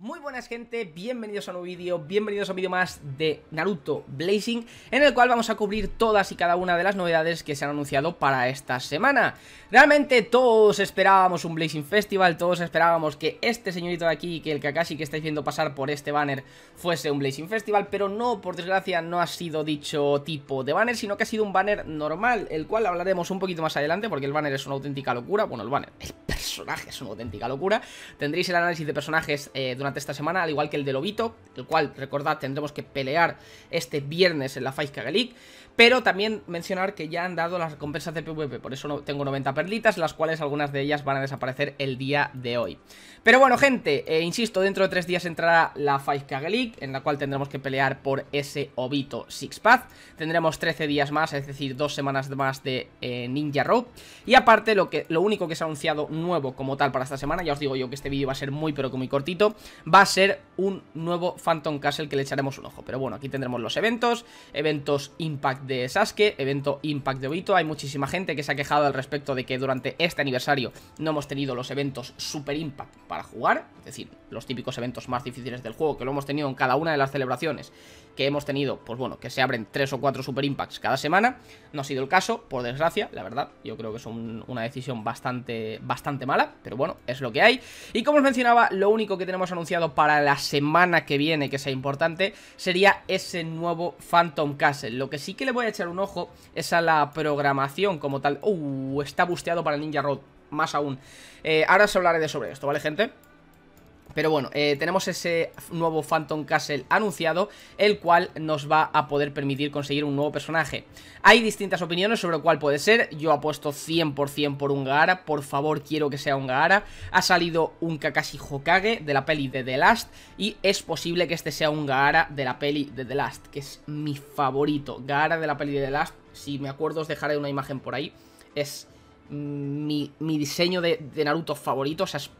Muy buenas gente, bienvenidos a un nuevo vídeo, bienvenidos a un vídeo más de Naruto Blazing En el cual vamos a cubrir todas y cada una de las novedades que se han anunciado para esta semana Realmente todos esperábamos un Blazing Festival, todos esperábamos que este señorito de aquí, que el Kakashi que estáis viendo pasar por este banner Fuese un Blazing Festival, pero no, por desgracia no ha sido dicho tipo de banner, sino que ha sido un banner normal El cual hablaremos un poquito más adelante porque el banner es una auténtica locura, bueno el banner, el personaje es una auténtica locura Tendréis el análisis de personajes eh, durante esta semana, al igual que el del Obito el cual, recordad, tendremos que pelear este viernes en la Fight Kage League. Pero también mencionar que ya han dado las recompensas de PvP, por eso no tengo 90 perlitas, las cuales algunas de ellas van a desaparecer el día de hoy. Pero bueno, gente, eh, insisto, dentro de 3 días entrará la 5K League, en la cual tendremos que pelear por ese Obito Six Path. Tendremos 13 días más, es decir, 2 semanas más de eh, Ninja Rogue Y aparte, lo, que, lo único que se ha anunciado nuevo como tal para esta semana, ya os digo yo que este vídeo va a ser muy pero que muy cortito, va a ser un nuevo Phantom Castle que le echaremos un ojo. Pero bueno, aquí tendremos los eventos, eventos Impact de Sasuke, evento Impact de Obito. Hay muchísima gente que se ha quejado al respecto de que durante este aniversario no hemos tenido los eventos Super Impact para jugar, es decir, los típicos eventos más difíciles del juego, que lo hemos tenido en cada una de las celebraciones que hemos tenido, pues bueno, que se abren 3 o 4 Super Impacts cada semana. No ha sido el caso, por desgracia, la verdad, yo creo que es una decisión bastante, bastante mala, pero bueno, es lo que hay. Y como os mencionaba, lo único que tenemos anunciado para la semana que viene, que sea importante, sería ese nuevo Phantom Castle. Lo que sí que le voy a echar un ojo es a la programación como tal. ¡Uh! Está busteado para Ninja Road, más aún. Eh, ahora os hablaré de sobre esto, ¿vale, gente? Pero bueno, eh, tenemos ese nuevo Phantom Castle anunciado, el cual nos va a poder permitir conseguir un nuevo personaje. Hay distintas opiniones sobre cuál puede ser, yo apuesto 100% por un Gaara, por favor quiero que sea un Gaara. Ha salido un Kakashi Hokage de la peli de The Last y es posible que este sea un Gaara de la peli de The Last, que es mi favorito. Gaara de la peli de The Last, si me acuerdo os dejaré una imagen por ahí, es mi, diseño de, Naruto favorito, o sea, es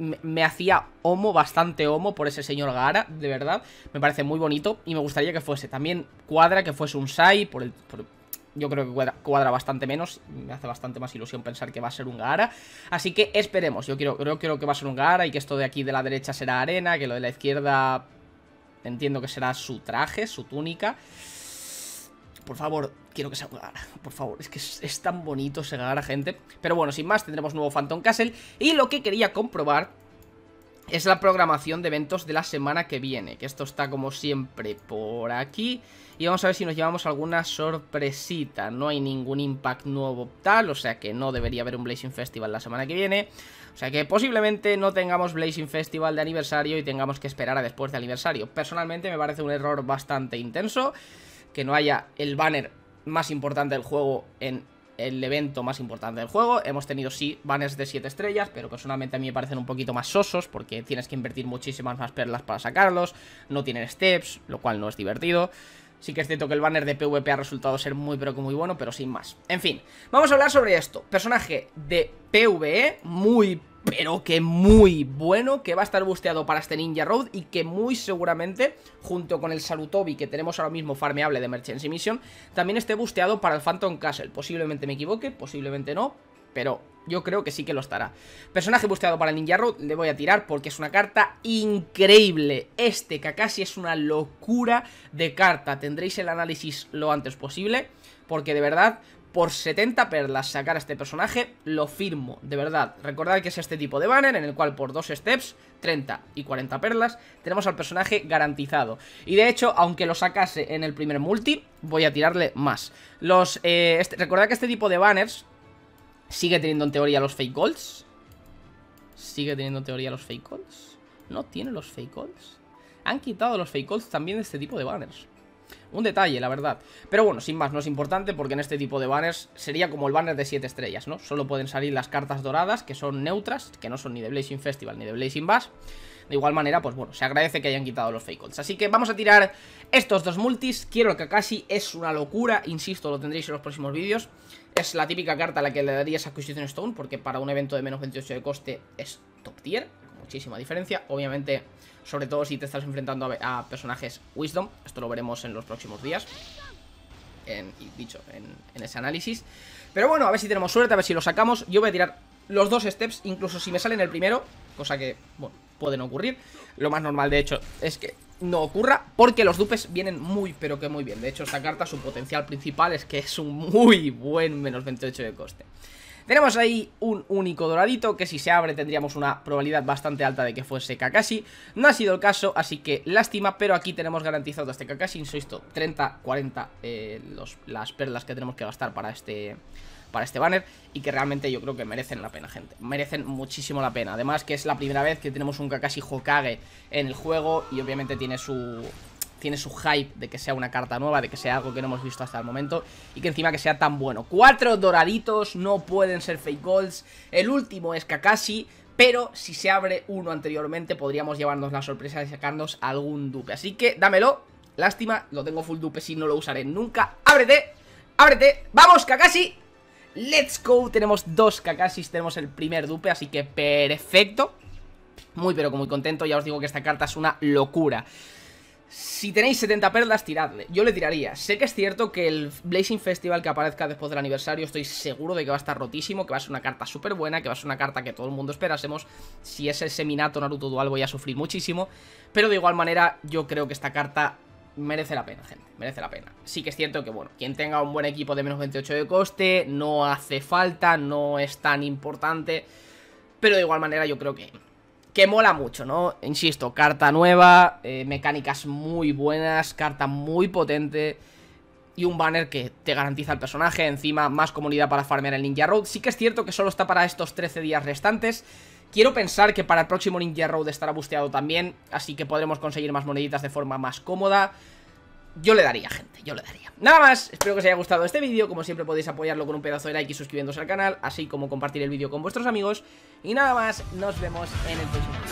me, hacía homo, bastante homo por ese señor Gara, de verdad. Me parece muy bonito y me gustaría que fuese también cuadra, que fuese un Sai, por el... yo creo que cuadra, cuadra, bastante menos, me hace bastante más ilusión pensar que va a ser un gara Así que esperemos, yo quiero, creo, creo que va a ser un gara y que esto de aquí de la derecha será arena, que lo de la izquierda entiendo que será su traje, su túnica... Por favor, quiero que se haga, Por favor, es que es, tan bonito se a gente. Pero bueno, sin más, tendremos nuevo Phantom Castle. Y lo que quería comprobar es la programación de eventos de la semana que viene. Que esto está como siempre por aquí. Y vamos a ver si nos llevamos alguna sorpresita. No hay ningún impact nuevo tal, o sea que no debería haber un Blazing Festival la semana que viene. O sea que posiblemente no tengamos Blazing Festival de aniversario y tengamos que esperar a después de aniversario. Personalmente me parece un error bastante intenso que no haya el banner más importante del juego en el evento más importante del juego. Hemos tenido sí banners de 7 estrellas, pero personalmente a mí me parecen un poquito más sosos porque tienes que invertir muchísimas más perlas para sacarlos, no tienen steps, lo cual no es divertido. Sí que es cierto que el banner de PvP ha resultado ser muy pero que muy bueno, pero sin más. En fin, vamos a hablar sobre esto. Personaje de PvE, muy pero que muy bueno, que va a estar busteado para este Ninja Road y que muy seguramente, junto con el Salutobi que tenemos ahora mismo farmeable de Merchant's Mission, también esté busteado para el Phantom Castle. Posiblemente me equivoque, posiblemente no, pero yo creo que sí que lo estará. Personaje busteado para el Ninja Road le voy a tirar porque es una carta increíble. Este Kakashi es una locura de carta. Tendréis el análisis lo antes posible porque de verdad por 70 perlas sacar a este personaje, lo firmo, de verdad. Recordad que es este tipo de banner en el cual por dos steps, 30 y 40 perlas, tenemos al personaje garantizado. Y de hecho, aunque lo sacase en el primer multi, voy a tirarle más. Los, eh, este, recordad que este tipo de banners sigue teniendo en teoría los fake golds. Sigue teniendo en teoría los fake golds. No tiene los fake golds. Han quitado los fake golds también de este tipo de banners. Un detalle, la verdad. Pero bueno, sin más, no es importante porque en este tipo de banners sería como el banner de 7 estrellas, ¿no? Solo pueden salir las cartas doradas, que son neutras, que no son ni de Blazing Festival ni de Blazing Bass. De igual manera, pues bueno, se agradece que hayan quitado los fake Así que vamos a tirar estos dos multis. Quiero que casi es una locura, insisto, lo tendréis en los próximos vídeos. Es la típica carta a la que le darías a Acquisition Stone, porque para un evento de menos 28 de coste es top tier muchísima diferencia. Obviamente, sobre todo si te estás enfrentando a, personajes Wisdom. Esto lo veremos en los próximos días. En, dicho, en, ese análisis. Pero bueno, a ver si tenemos suerte, a ver si lo sacamos. Yo voy a tirar los dos steps, incluso si me salen el primero, cosa que, bueno, puede no ocurrir. Lo más normal, de hecho, es que no ocurra, porque los dupes vienen muy, pero que muy bien. De hecho, esta carta, su potencial principal es que es un muy buen menos 28 de coste. Tenemos ahí un único doradito que si se abre tendríamos una probabilidad bastante alta de que fuese Kakashi. No ha sido el caso, así que lástima, pero aquí tenemos garantizado este Kakashi, insisto, 30, 40 eh, las perlas que tenemos que gastar para este para este banner y que realmente yo creo que merecen la pena, gente. Merecen muchísimo la pena. Además que es la primera vez que tenemos un Kakashi Hokage en el juego y obviamente tiene su, tiene su hype de que sea una carta nueva, de que sea algo que no hemos visto hasta el momento y que encima que sea tan bueno. Cuatro doraditos, no pueden ser fake golds. El último es Kakashi, pero si se abre uno anteriormente podríamos llevarnos la sorpresa de sacarnos algún dupe. Así que dámelo, lástima, lo tengo full dupe si no lo usaré nunca. ¡Ábrete! ¡Ábrete! ¡Vamos, Kakashi! ¡Let's go! Tenemos dos Kakashis, tenemos el primer dupe, así que perfecto. Muy pero muy contento, ya os digo que esta carta es una locura. Si tenéis 70 perlas, tiradle. Yo le tiraría. Sé que es cierto que el Blazing Festival que aparezca después del aniversario, estoy seguro de que va a estar rotísimo, que va a ser una carta súper buena, que va a ser una carta que todo el mundo esperásemos. Si es el Seminato Naruto Dual voy a sufrir muchísimo. Pero de igual manera, yo creo que esta carta merece la pena, gente, merece la pena. Sí que es cierto que, bueno, quien tenga un buen equipo de menos 28 de coste, no hace falta, no es tan importante. Pero de igual manera yo creo que que mola mucho, ¿no? Insisto, carta nueva, eh, mecánicas muy buenas, carta muy potente y un banner que te garantiza el personaje, encima más comunidad para farmear el Ninja Road. Sí que es cierto que solo está para estos 13 días restantes. Quiero pensar que para el próximo Ninja Road estará busteado también, así que podremos conseguir más moneditas de forma más cómoda yo le daría, gente, yo le daría Nada más, espero que os haya gustado este vídeo Como siempre podéis apoyarlo con un pedazo de like y suscribiéndose al canal Así como compartir el vídeo con vuestros amigos Y nada más, nos vemos en el próximo vídeo